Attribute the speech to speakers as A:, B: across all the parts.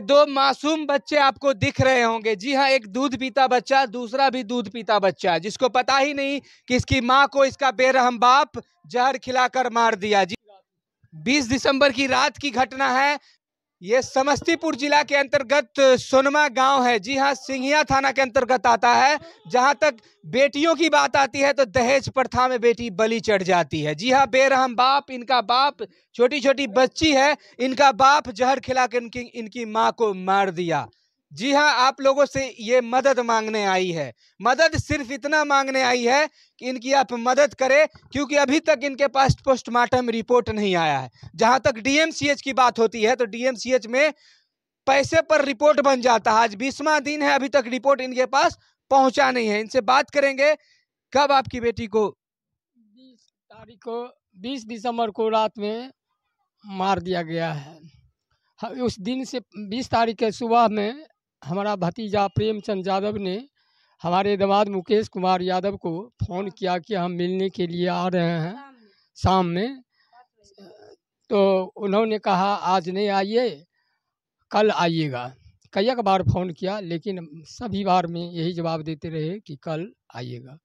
A: दो मासूम बच्चे आपको दिख रहे होंगे जी हाँ एक दूध पीता बच्चा दूसरा भी दूध पीता बच्चा जिसको पता ही नहीं कि इसकी माँ को इसका बेरहम बाप जहर खिलाकर मार दिया जी 20 दिसंबर की रात की घटना है ये समस्तीपुर जिला के अंतर्गत सोनमा गांव है जी हाँ सिंघिया थाना के अंतर्गत आता है जहां तक बेटियों की बात आती है तो दहेज प्रथा में बेटी बलि चढ़ जाती है जी हाँ बेरहम बाप इनका बाप छोटी छोटी बच्ची है इनका बाप जहर खिला इनकी इनकी माँ को मार दिया जी हाँ आप लोगों से ये मदद मांगने आई है मदद सिर्फ इतना मांगने आई है कि इनकी आप मदद करें क्योंकि अभी तक इनके पास पोस्टमार्टम रिपोर्ट नहीं आया है जहाँ तक डीएमसीएच की बात होती है तो डीएमसीएच में पैसे पर रिपोर्ट बन जाता है आज बीसवा दिन है अभी तक रिपोर्ट इनके पास पहुंचा नहीं है इनसे बात करेंगे कब आपकी बेटी को
B: बीस तारीख को बीस दिसंबर को रात में मार दिया गया है हाँ, उस दिन से बीस तारीख के सुबह में हमारा भतीजा प्रेमचंद यादव ने हमारे दामाद मुकेश कुमार यादव को फ़ोन हाँ। किया कि हम मिलने के लिए आ रहे हैं शाम में तो उन्होंने कहा आज नहीं आइए कल आइएगा कई बार फ़ोन किया लेकिन सभी बार में यही जवाब देते रहे कि कल आइएगा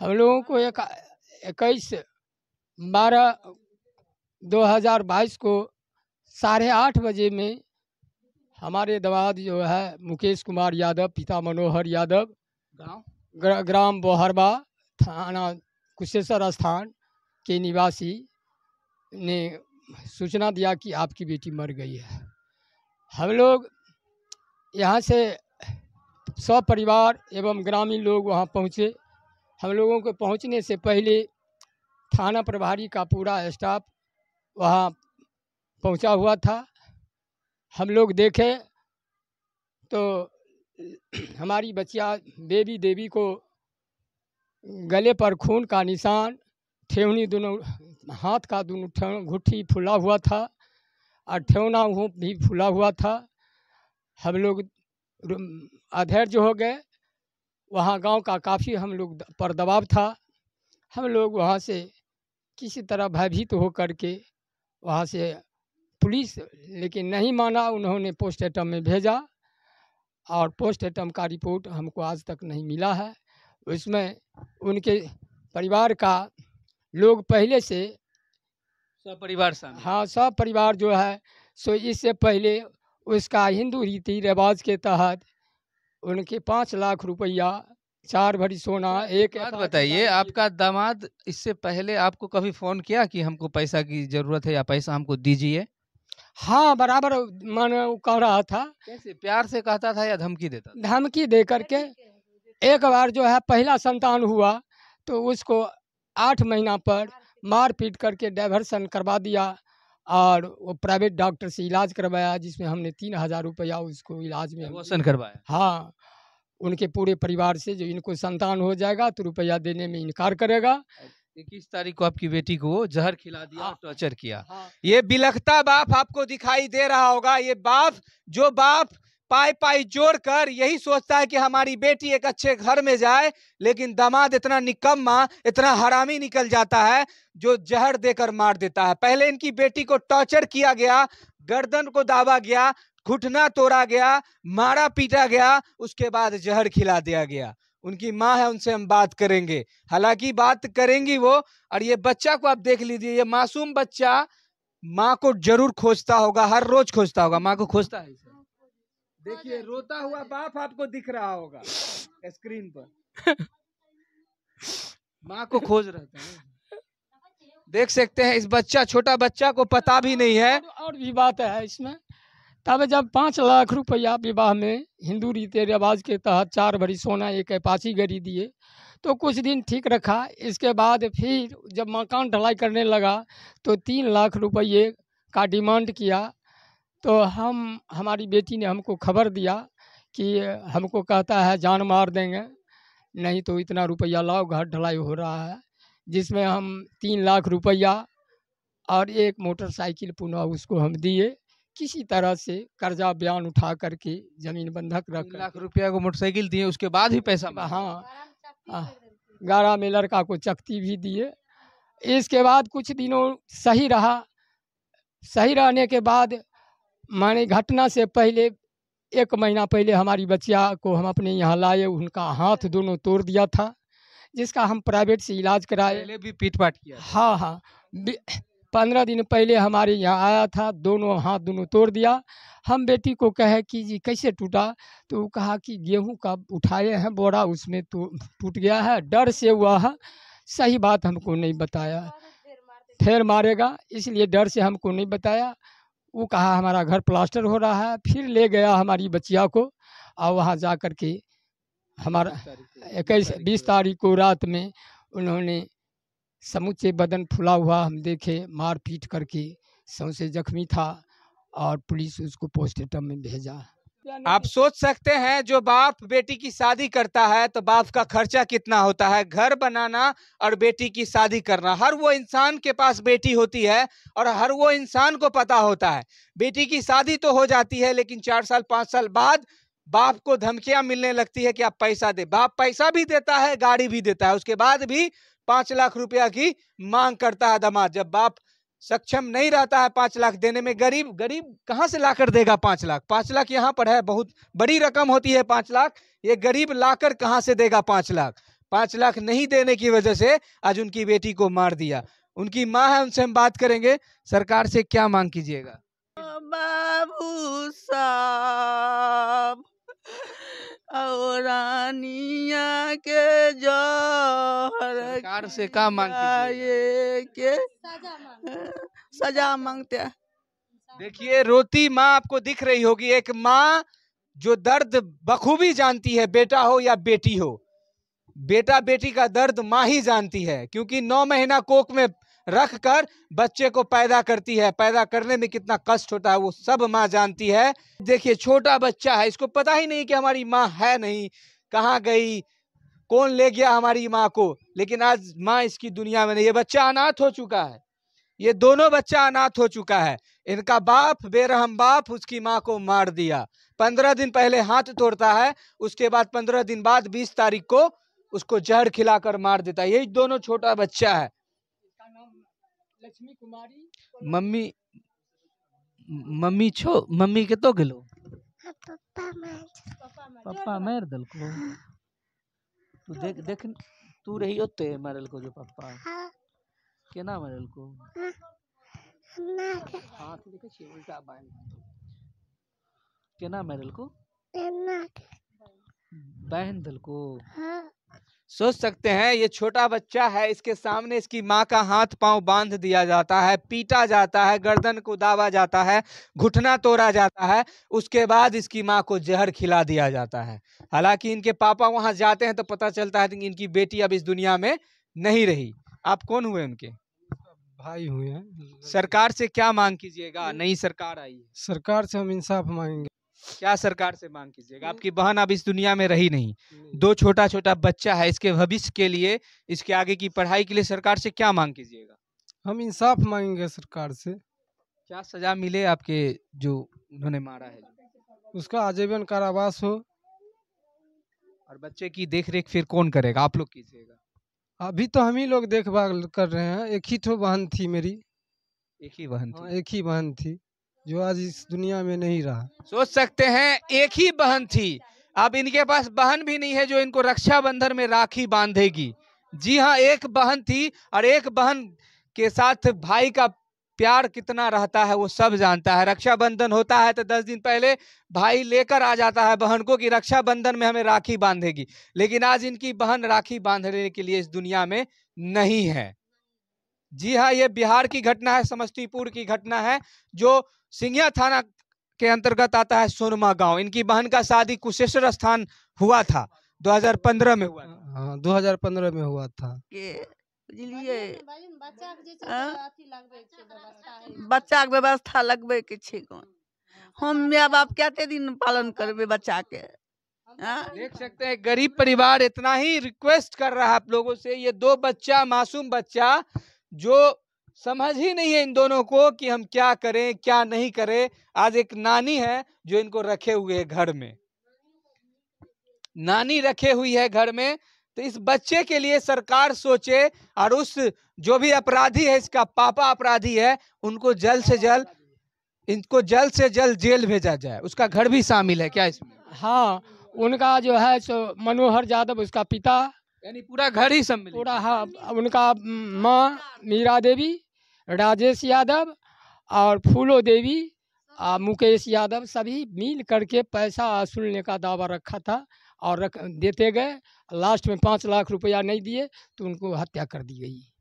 B: हम लोगों को एक इक्कीस बारह 2022 को साढ़े आठ बजे में हमारे दवाद जो है मुकेश कुमार यादव पिता मनोहर यादव गांव ग्राम बोहरबा थाना कुशेश्वर स्थान के निवासी ने सूचना दिया कि आपकी बेटी मर गई है हम लोग यहाँ से सब परिवार एवं ग्रामीण लोग वहाँ पहुँचे हम लोगों को पहुँचने से पहले थाना प्रभारी का पूरा स्टाफ वहाँ पहुँचा हुआ था हम लोग देखें तो हमारी बच्चिया बेबी देवी को गले पर खून का निशान ठेवनी दोनों हाथ का दोनों घुटी फुला हुआ था और ठेवना भी फुला हुआ था हम लोग अधैर्य हो गए वहाँ गांव का काफ़ी हम लोग पर दबाव था हम लोग वहाँ से किसी तरह भयभीत तो हो कर के वहाँ से पुलिस लेकिन नहीं माना उन्होंने एटम में भेजा और एटम का रिपोर्ट हमको आज तक नहीं मिला है उसमें उनके परिवार का लोग पहले से सब सपरिवार हाँ सब परिवार जो है सो इससे पहले उसका हिंदू रीति रिवाज के तहत उनके पाँच लाख रुपया चार भरी सोना अच्छा, एक बात बताइए आपका दामाद इससे पहले आपको कभी फ़ोन किया कि हमको
A: पैसा की ज़रूरत है या पैसा हमको दीजिए
B: हाँ बराबर माने वो कह रहा था कैसे प्यार से कहता था या धमकी देता धमकी दे करके एक बार जो है पहला संतान हुआ तो उसको आठ महीना पर मार पीट करके डाइवर्सन करवा दिया और वो प्राइवेट डॉक्टर से इलाज करवाया जिसमें हमने तीन हज़ार रुपया उसको इलाज में डाइवर्सन करवाया हाँ उनके पूरे परिवार से जो इनको संतान हो जाएगा तो रुपया देने में इनकार करेगा अच्छा। इक्कीस तारीख को आपकी बेटी को जहर
A: खिला दिया हाँ, टॉर्चर किया हाँ,
B: ये बिलखता बाप आपको दिखाई दे रहा होगा ये बाप
A: जो बाप पाई पाई जोड़ कर यही सोचता है कि हमारी बेटी एक अच्छे घर में जाए लेकिन दामाद इतना निकम्मा इतना हरामी निकल जाता है जो जहर देकर मार देता है पहले इनकी बेटी को टॉर्चर किया गया गर्दन को दाबा गया घुटना तोड़ा गया मारा पीटा गया उसके बाद जहर खिला दिया गया उनकी माँ है उनसे हम बात करेंगे हालांकि बात करेंगी वो और ये बच्चा को आप देख लीजिए ये मासूम बच्चा माँ को जरूर खोजता होगा हर रोज खोजता होगा माँ को खोजता है देखिए रोता हुआ बाप आपको दिख रहा होगा स्क्रीन पर माँ को खोज रहता है देख सकते हैं इस बच्चा छोटा बच्चा को पता भी नहीं है और भी बात है इसमें
B: तब जब पाँच लाख रुपया विवाह में हिंदू रीति रिवाज के तहत चार भरी सोना एक अपाची गरी दिए तो कुछ दिन ठीक रखा इसके बाद फिर जब मकान ढलाई करने लगा तो तीन लाख रुपये का डिमांड किया तो हम हमारी बेटी ने हमको खबर दिया कि हमको कहता है जान मार देंगे नहीं तो इतना रुपया लाओ घर ढलाई हो रहा है जिसमें हम तीन लाख रुपया और एक मोटरसाइकिल पुनः उसको हम दिए किसी तरह से कर्जा बयान उठा करके जमीन बंधक रख लाख रुपया को मोटरसाइकिल दिए उसके बाद ही पैसा हाँ गारा हाँ। में लड़का को चकती भी दिए इसके बाद कुछ दिनों सही रहा सही रहने के बाद माने घटना से पहले एक महीना पहले हमारी बचिया को हम अपने यहाँ लाए उनका हाथ दोनों तोड़ दिया था जिसका हम प्राइवेट से इलाज कराए पहले
A: भी पीट पाट किया
B: हाँ हाँ पंद्रह दिन पहले हमारे यहाँ आया था दोनों हाथ दोनों तोड़ दिया हम बेटी को कहे कि जी कैसे टूटा तो वो कहा कि गेहूं का उठाए हैं बोरा उसमें तो टूट गया है डर से हुआ है सही बात हमको नहीं बताया फिर मारेगा इसलिए डर से हमको नहीं बताया वो कहा हमारा घर प्लास्टर हो रहा है फिर ले गया हमारी बच्चिया को और वहाँ जा कर के हमारा इक्कीस बीस तारीख को रात में उन्होंने समूचे बदन फुला हुआ हम देखे मार पीट करके सौ से जख्मी था और पुलिस उसको पोस्टमार्टम में भेजा
A: आप सोच सकते हैं जो बाप बेटी की शादी करता है तो बाप का खर्चा कितना होता है घर बनाना और बेटी की शादी करना हर वो इंसान के पास बेटी होती है और हर वो इंसान को पता होता है बेटी की शादी तो हो जाती है लेकिन चार साल पाँच साल बाद बाप को धमकियां मिलने लगती है कि आप पैसा दे बाप पैसा भी देता है गाड़ी भी देता है उसके बाद भी पांच लाख रुपया की मांग करता है दामाद जब बाप सक्षम नहीं रहता है पांच लाख देने में गरीब गरीब कहाँ से लाकर देगा पांच लाख पांच लाख यहाँ पर है बहुत बड़ी रकम होती है पांच लाख ये गरीब लाकर कहाँ से देगा पांच लाख पांच लाख नहीं देने की वजह से आज उनकी बेटी को मार दिया उनकी माँ है उनसे हम बात करेंगे सरकार से क्या मांग कीजिएगा बाबू सा सरकार से का मांगते के हाँ,
B: सजा मांगते हैं
A: देखिए रोती माँ आपको दिख रही होगी एक माँ जो दर्द बखूबी जानती है बेटा हो या बेटी हो बेटा बेटी का दर्द माँ ही जानती है क्योंकि नौ महीना कोक में रख कर बच्चे को पैदा करती है पैदा करने में कितना कष्ट होता है वो सब माँ जानती है देखिए छोटा बच्चा है इसको पता ही नहीं कि हमारी माँ है नहीं कहाँ गई कौन ले गया हमारी माँ को लेकिन आज माँ इसकी दुनिया में नहीं ये बच्चा अनाथ हो चुका है ये दोनों बच्चा अनाथ हो चुका है इनका बाप बेरहम बाप उसकी माँ को मार दिया पंद्रह दिन पहले हाथ तोड़ता है उसके बाद पंद्रह दिन बाद बीस तारीख को उसको जहर खिलाकर मार देता है यही दोनों छोटा बच्चा है
B: लक्ष्मी कुमारी
A: मम्मी मम्मी छो मम्मी के तो गलो
B: हाँ, पापा
A: मार दल को तू हाँ, देख तो देख तू हाँ। रही ओते मरल को जो पापा के ना मरल को
B: हाँ तू देखे छी उल्टा बांध
A: केना मरल को ना दल को हां सोच सकते हैं ये छोटा बच्चा है इसके सामने इसकी माँ का हाथ पांव बांध दिया जाता है पीटा जाता है गर्दन को दावा जाता है घुटना तोड़ा जाता है उसके बाद इसकी माँ को जहर खिला दिया जाता है हालांकि इनके पापा वहां जाते हैं तो पता चलता है कि इनकी बेटी अब इस दुनिया में नहीं रही आप कौन हुए उनके भाई हुए हैं सरकार से क्या मांग कीजिएगा नई सरकार आई सरकार से हम इंसाफ मांगेंगे क्या सरकार से मांग कीजिएगा आपकी बहन अब इस दुनिया में रही नहीं दो छोटा छोटा बच्चा है इसके भविष्य के लिए इसके आगे की पढ़ाई के लिए सरकार से क्या मांग कीजिएगा हम इंसाफ मांगेंगे सरकार से क्या सजा मिले आपके जो उन्होंने मारा है उसका आजीवन कारावास हो और बच्चे की देखरेख फिर कौन करेगा आप लोग कीजिएगा अभी तो हम ही लोग देखभाल कर रहे हैं एक ही तो बहन थी मेरी एक ही बहन थी हाँ, एक ही बहन थी जो आज इस दुनिया में नहीं रहा सोच सकते हैं एक ही बहन थी अब इनके पास बहन भी नहीं है जो इनको रक्षा बंधन में राखी बांधेगी जी हाँ एक बहन थी और एक बहन के साथ भाई का प्यार कितना रहता है वो सब जानता है रक्षाबंधन होता है तो दस दिन पहले भाई लेकर आ जाता है बहन को कि रक्षाबंधन में हमें राखी बांधेगी लेकिन आज इनकी बहन राखी बांधने के लिए इस दुनिया में नहीं है जी हाँ ये बिहार की घटना है समस्तीपुर की घटना है जो सिंघिया थाना के अंतर्गत आता है सोनमा गांव इनकी बहन का शादी कुशेश्वर स्थान हुआ था 2015 में हुआ हाँ 2015 में हुआ था हाँ, हाँ? बच्चा के व्यवस्था लगवा के छे हम माय बाप कते दिन पालन करबे बच्चा के हाँ? देख सकते हैं गरीब परिवार इतना ही रिक्वेस्ट कर रहा है आप लोगों से ये दो बच्चा मासूम बच्चा जो समझ ही नहीं है इन दोनों को कि हम क्या करें क्या नहीं करें आज एक नानी है जो इनको रखे हुए है घर में नानी रखे हुई है घर में तो इस बच्चे के लिए सरकार सोचे और उस जो भी अपराधी है इसका पापा अपराधी है उनको जल्द से जल्द इनको जल्द से जल्द जेल भेजा जाए उसका घर भी
B: शामिल है क्या इसमें हाँ उनका जो है सो मनोहर यादव उसका पिता यानी पूरा घर ही सम्मिलित पूरा हाँ उनका माँ मीरा देवी राजेश यादव और फूलो देवी और मुकेश यादव सभी मिल करके पैसा वसूलने का दावा रखा था और रख देते गए लास्ट में पाँच लाख रुपया नहीं दिए तो उनको हत्या कर दी गई